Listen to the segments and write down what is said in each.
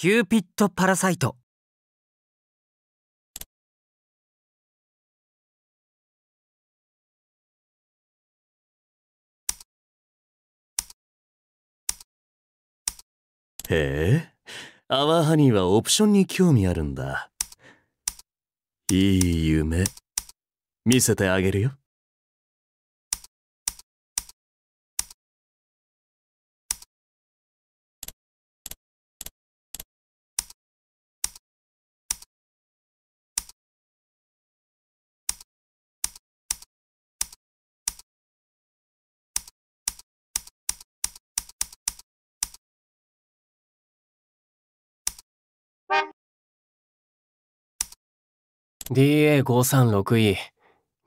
キューピッドパラサイトへえアワーハニーはオプションに興味あるんだいい夢見せてあげるよ DA536E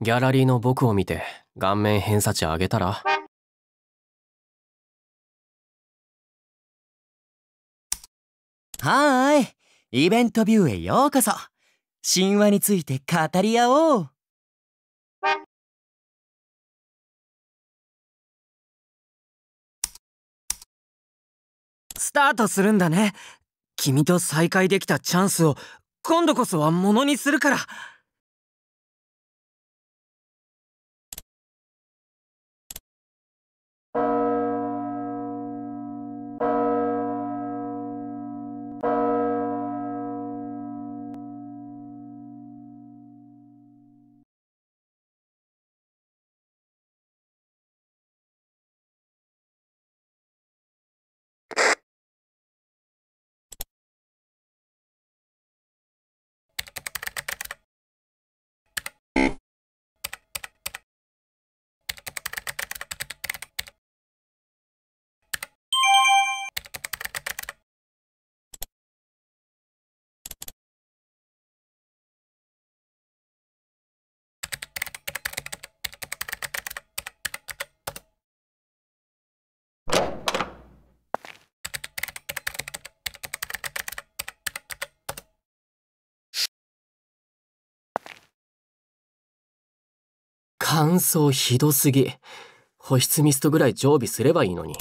ギャラリーの僕を見て顔面偏差値上げたらはーいイベントビューへようこそ神話について語り合おうスタートするんだね君と再会できたチャンスを今度こそはものにするから乾燥ひどすぎ。保湿ミストぐらい常備すればいいのに。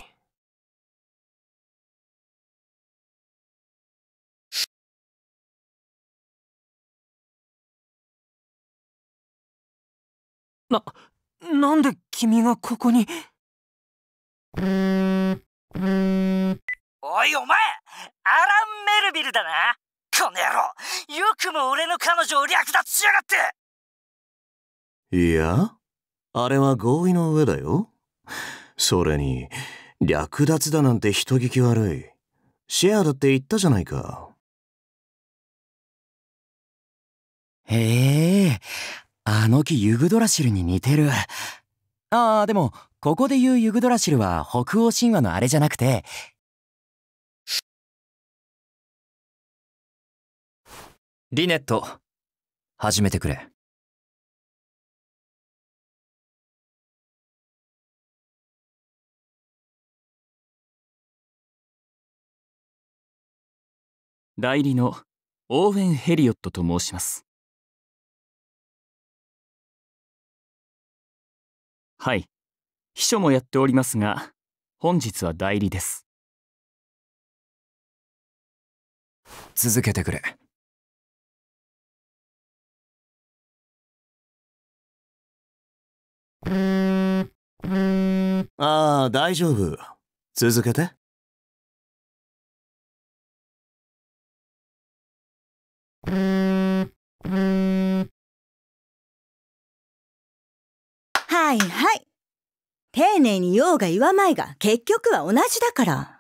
な、なんで君がここにおいお前アラン・メルビルだなこの野郎よくも俺の彼女を略奪しやがっていやあれは合意の上だよ。それに、略奪だなんて人聞き悪い。シェアだって言ったじゃないか。へえ、あの木ユグドラシルに似てる。ああ、でも、ここで言うユグドラシルは北欧神話のあれじゃなくて、リネット、始めてくれ。代理のオーウェン・ヘリオットと申しますはい秘書もやっておりますが本日は代理です続けてくれああ大丈夫続けてはいはい。丁寧に言おうが言わまいが結局は同じだから。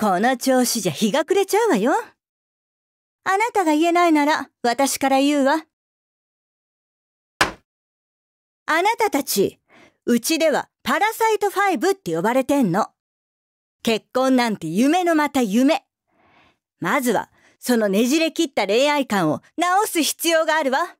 この調子じゃ日が暮れちゃうわよ。あなたが言えないなら私から言うわ。あなたたち、うちではパラサイト5って呼ばれてんの。結婚なんて夢のまた夢。まずは、そのねじれ切った恋愛観を直す必要があるわ。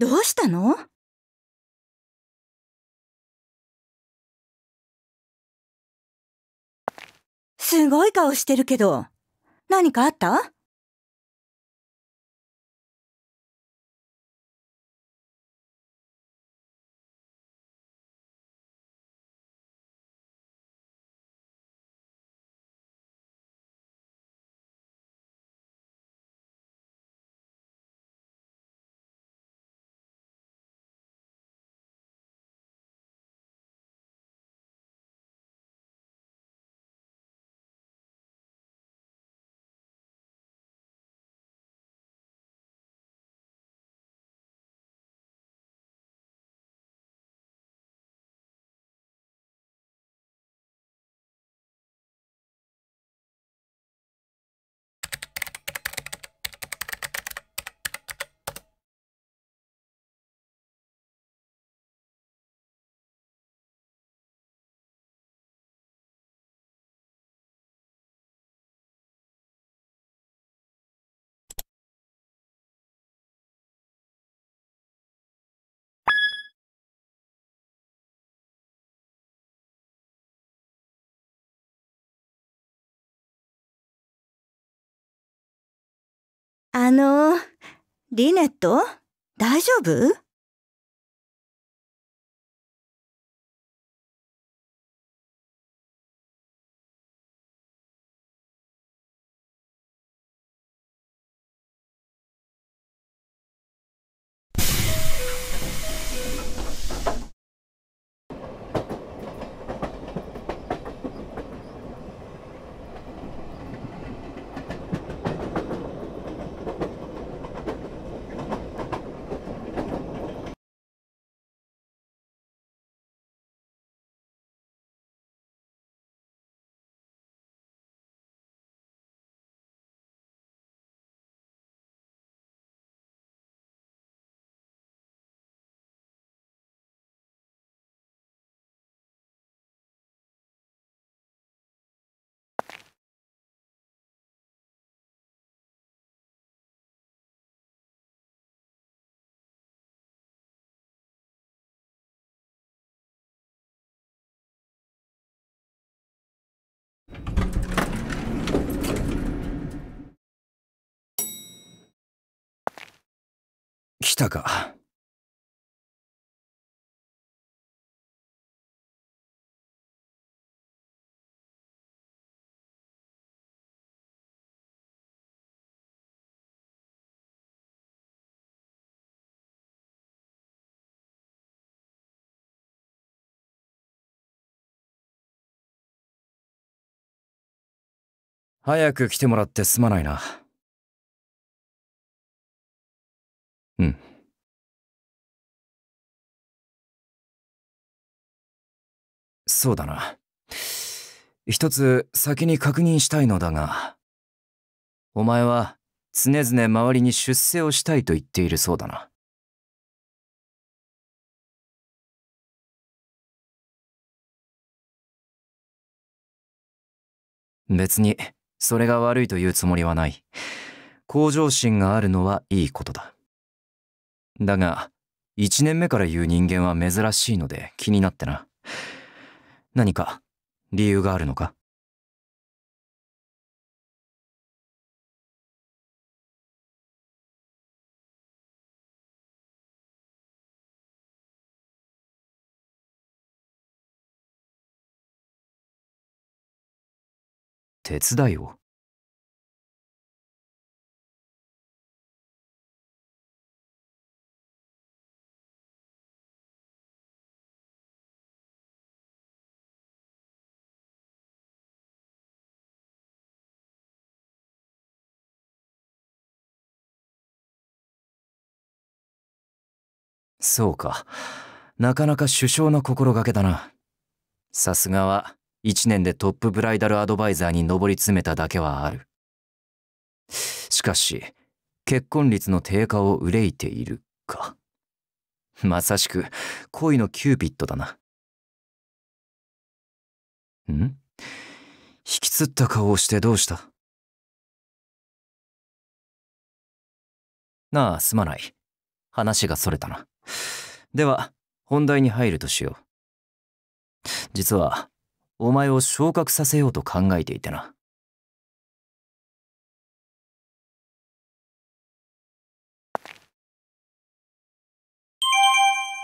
どうしたのすごい顔してるけど、何かあったあの、リネット大丈夫来たか。早く来てもらってすまないな。うん。そうだな。一つ先に確認したいのだが、お前は常々周りに出世をしたいと言っているそうだな。別に、それが悪いというつもりはない。向上心があるのはいいことだ。だが、1年目から言う人間は珍しいので気になってな。何か理由があるのか手伝いをそうか。なかなか首相の心がけだな。さすがは、1年でトップブライダルアドバイザーに上り詰めただけはある。しかし、結婚率の低下を憂いているか。まさしく、恋のキューピッドだな。ん引きつった顔をしてどうしたなあ、すまない。話がそれたな。では、本題に入るとしよう。実は、お前を昇格させようと考えていてな。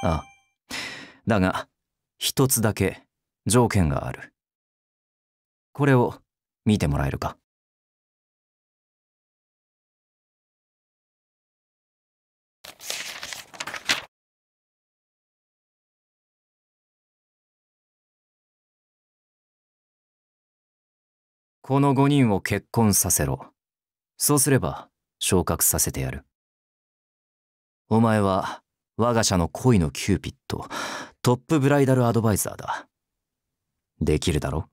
ああ。だが、一つだけ条件がある。これを見てもらえるか。この5人を結婚させろ。そうすれば昇格させてやる。お前は我が社の恋のキューピッド、トップブライダルアドバイザーだ。できるだろ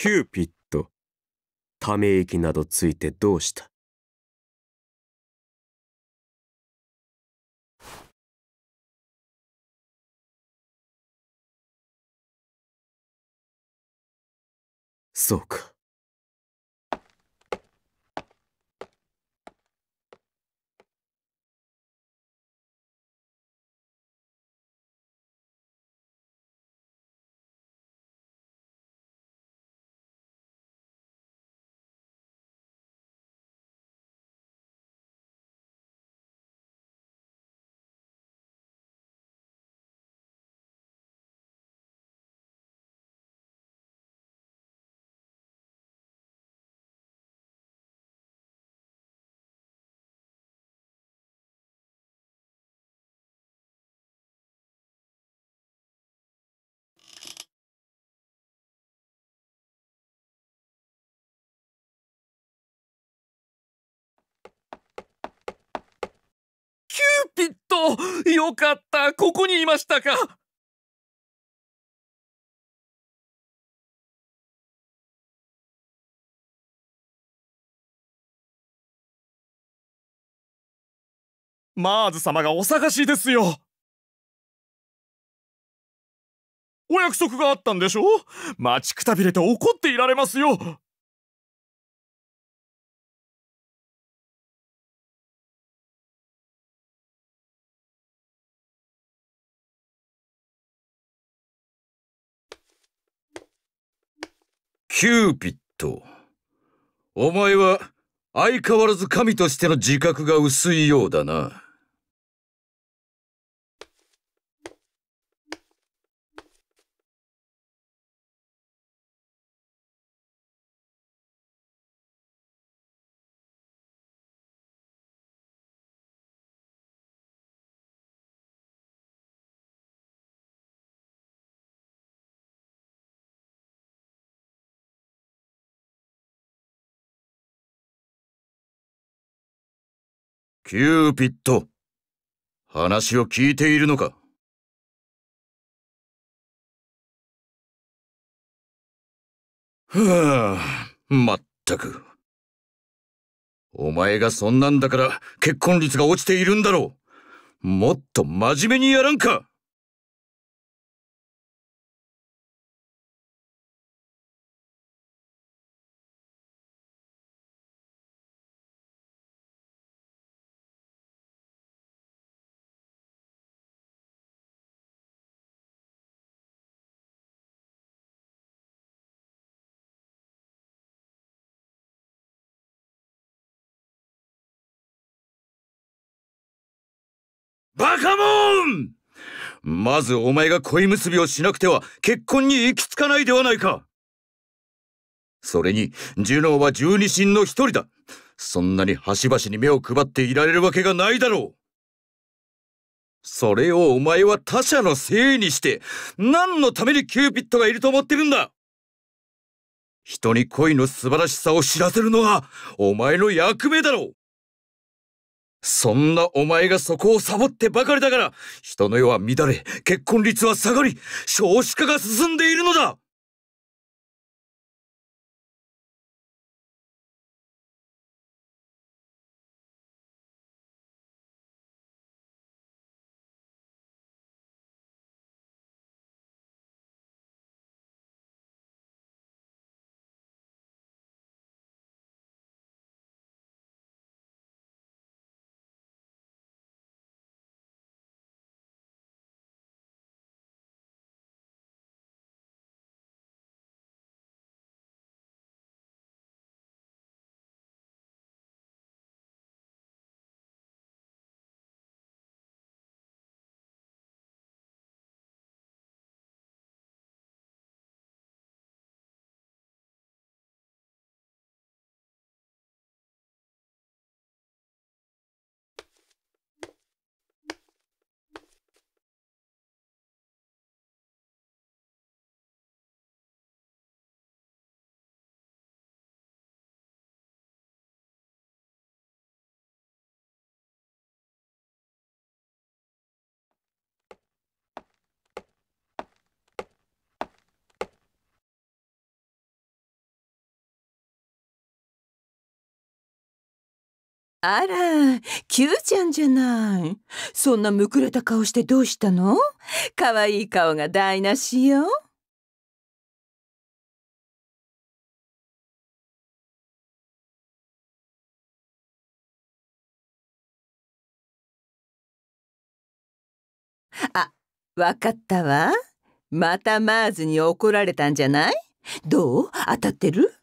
キューピッドため息などついてどうしたそうか。とよかったここにいましたかマーズ様がお探しですよお約束があったんでしょ待ちくたびれて怒っていられますよキューピッドお前は相変わらず神としての自覚が薄いようだな。キューピッド話を聞いているのかはあ、まったく。お前がそんなんだから結婚率が落ちているんだろう。もっと真面目にやらんかバカモンまずお前が恋結びをしなくては結婚に行き着かないではないかそれに、ジュノーは十二神の一人だそんなに端々に目を配っていられるわけがないだろうそれをお前は他者のせいにして、何のためにキューピッドがいると思ってるんだ人に恋の素晴らしさを知らせるのが、お前の役目だろうそんなお前がそこをサボってばかりだから、人の世は乱れ、結婚率は下がり、少子化が進んでいるのだあら、キューちゃんじゃない。そんなむくれた顔してどうしたのかわいい顔が台無しよ。あ、わかったわ。またマーズに怒られたんじゃないどう当たってる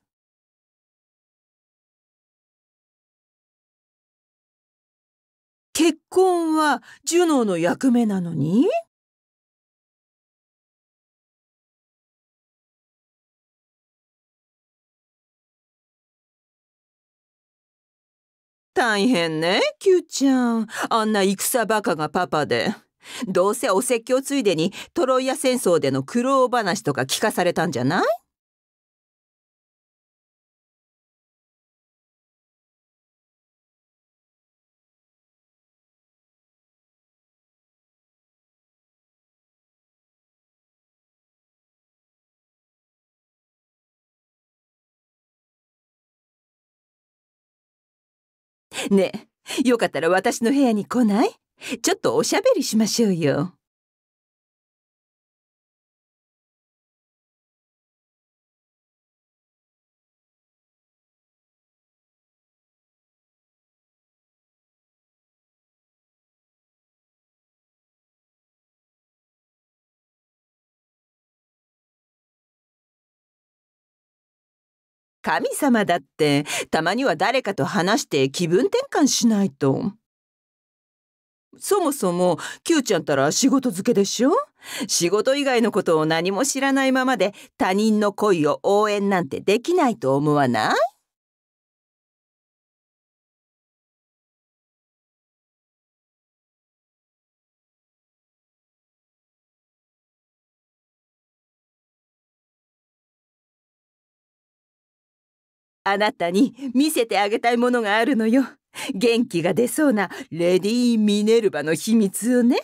結婚はジュノーの役目なのに大変ね、キューちゃん。あんな戦バカがパパで。どうせお説教ついでにトロイア戦争での苦労話とか聞かされたんじゃないねえよかったら私の部屋に来ないちょっとおしゃべりしましょうよ。神様だって、たまには誰かと話して気分転換しないと。そもそも、キューちゃんたら仕事漬けでしょ仕事以外のことを何も知らないままで他人の恋を応援なんてできないと思わないあなたに見せてあげたいものがあるのよ。元気が出そうなレディー・ミネルヴァの秘密をね。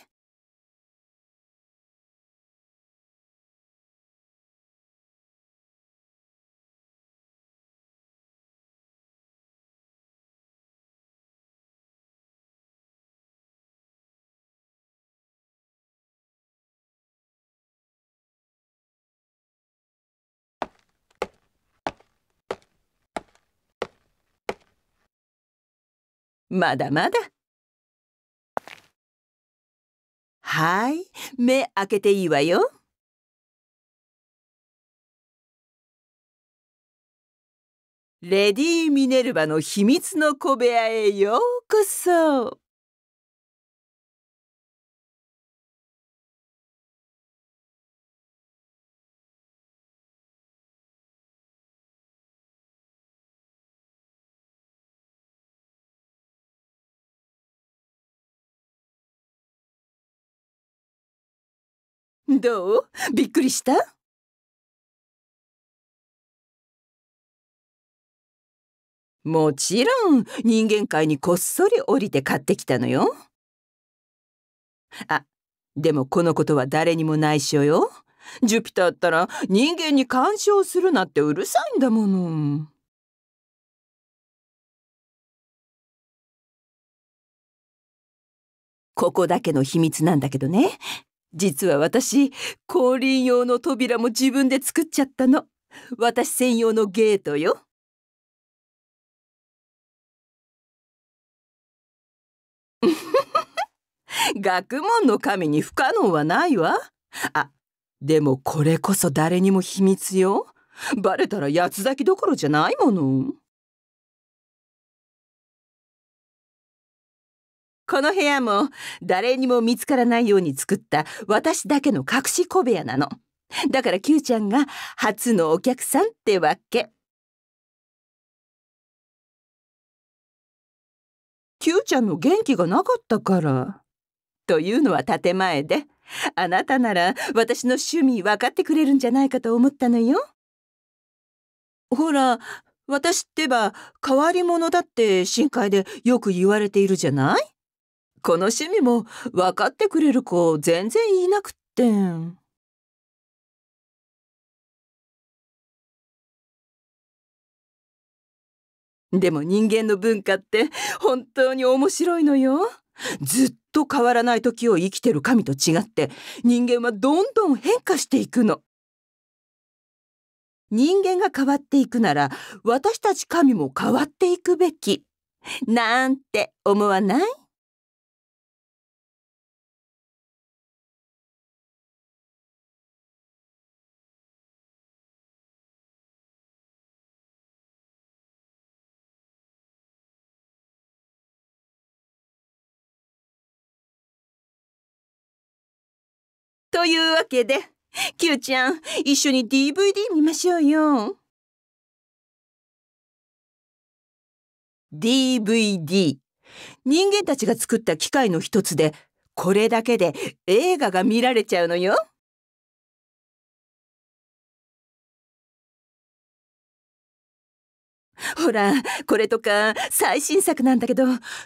まだまだ。はい、目開けていいわよ。レディー・ミネルヴァの秘密の小部屋へようこそ。どうびっくりしたもちろん人間界にこっそり降りて買ってきたのよ。あでもこのことは誰にも内緒よ。ジュピターったら人間に干渉するなってうるさいんだもの。ここだけの秘密なんだけどね実は私降臨用の扉も自分で作っちゃったの私専用のゲートよウフフ学問の神に不可能はないわあでもこれこそ誰にも秘密よバレたら八つ咲きどころじゃないものこの部屋も誰にも見つからないように作った私だけの隠し小部屋なの。だから Q ちゃんが初のお客さんってわけ。Q ちゃんの元気がなかったから。というのは建前で。あなたなら私の趣味分かってくれるんじゃないかと思ったのよ。ほら、私ってば変わり者だって深海でよく言われているじゃないこの趣味も分かってくれる子全然いなくって。でも人間の文化って本当に面白いのよ。ずっと変わらない時を生きてる神と違って人間はどんどん変化していくの。人間が変わっていくなら私たち神も変わっていくべき。なんて思わないというわけで、キューちゃん、一緒に DVD 見ましょうよ。DVD。人間たちが作った機械の一つで、これだけで映画が見られちゃうのよ。ほら、これとか最新作なんだけど、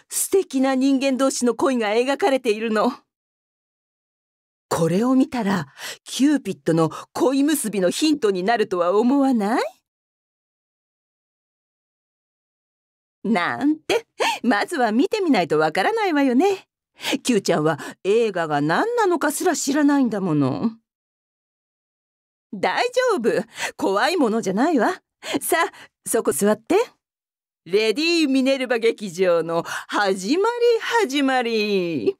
素敵な人間同士の恋が描かれているの。これを見たらキューピッドの恋結びのヒントになるとは思わないなんてまずは見てみないとわからないわよね。キューちゃんは映画が何なのかすら知らないんだもの。大丈夫怖いものじゃないわ。さあそこ座って。レディー・ミネルバ劇場の始まり始まり。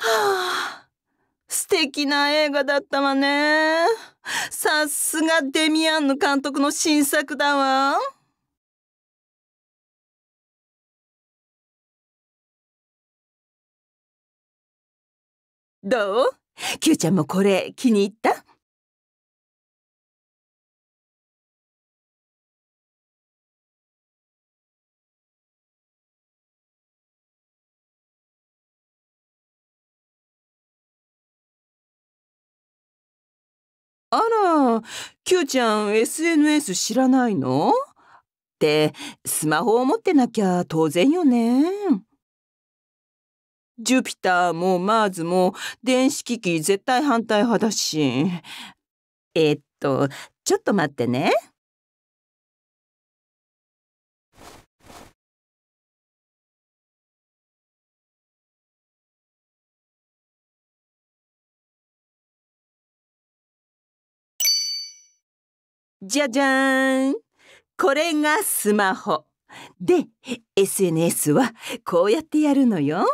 はあ、素敵な映画だったわね。さすがデミアンヌ監督の新作だわ。どうキューちゃんもこれ気に入ったあら、Q ちゃん SNS 知らないのって、スマホを持ってなきゃ当然よね。ジュピターもマーズも電子機器絶対反対派だし。えっと、ちょっと待ってね。じゃじゃーんこれがスマホで SNS はこうやってやるのよ。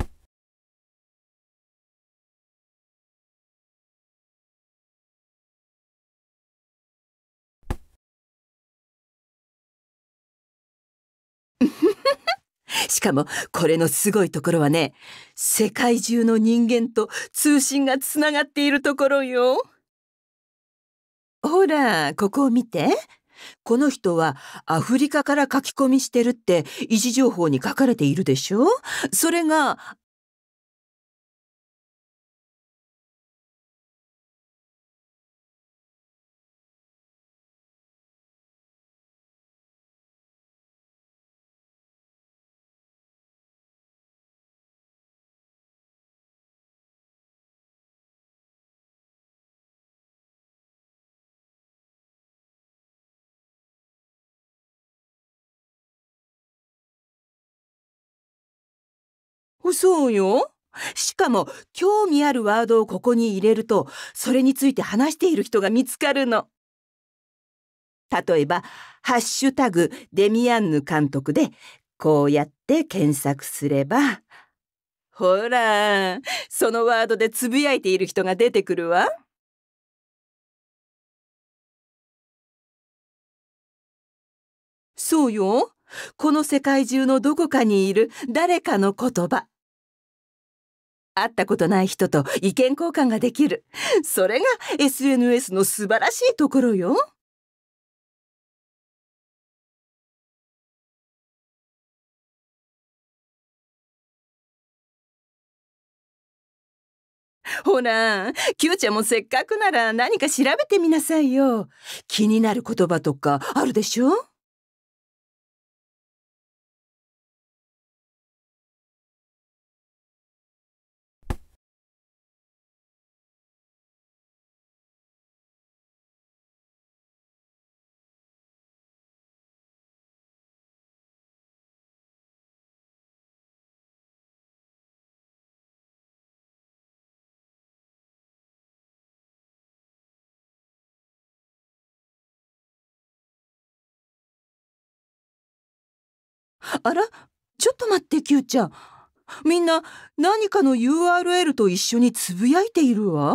しかもこれのすごいところはね世界中の人間と通信がつながっているところよ。ほら、ここを見て。この人はアフリカから書き込みしてるって位置情報に書かれているでしょそれがそうよ。しかも、興味あるワードをここに入れると、それについて話している人が見つかるの。例えば、ハッシュタグデミアンヌ監督で、こうやって検索すれば、ほら、そのワードでつぶやいている人が出てくるわ。そうよ。この世界中のどこかにいる誰かの言葉。会ったことない人と意見交換ができる。それが SNS の素晴らしいところよ。ほら、キューちゃんもせっかくなら何か調べてみなさいよ。気になる言葉とかあるでしょあらちょっと待って、キューちゃん。みんな何かの URL と一緒につぶやいているわ。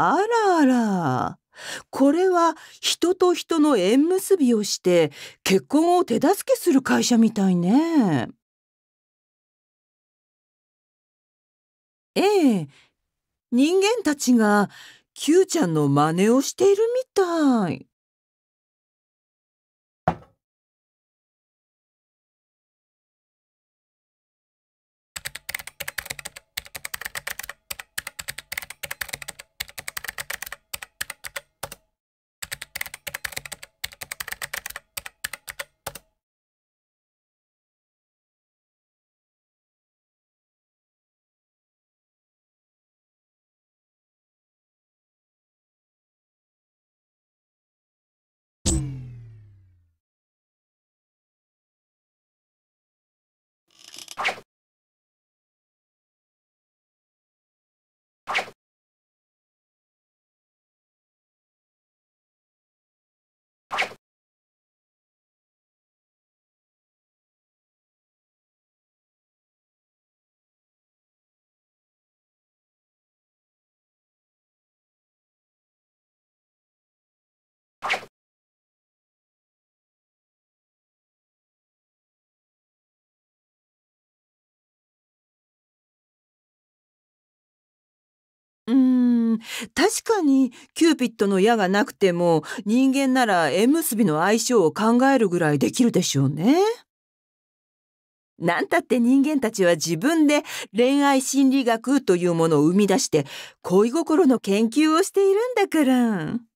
あらあら。これは人と人の縁結びをして結婚を手助けする会社みたいね。ええ、人間たちが Q ちゃんの真似をしているみたい。確かにキューピッドの矢がなくても人間なら縁結びの相性を考えるぐらいできるでしょうね。なんたって人間たちは自分で恋愛心理学というものを生み出して恋心の研究をしているんだから。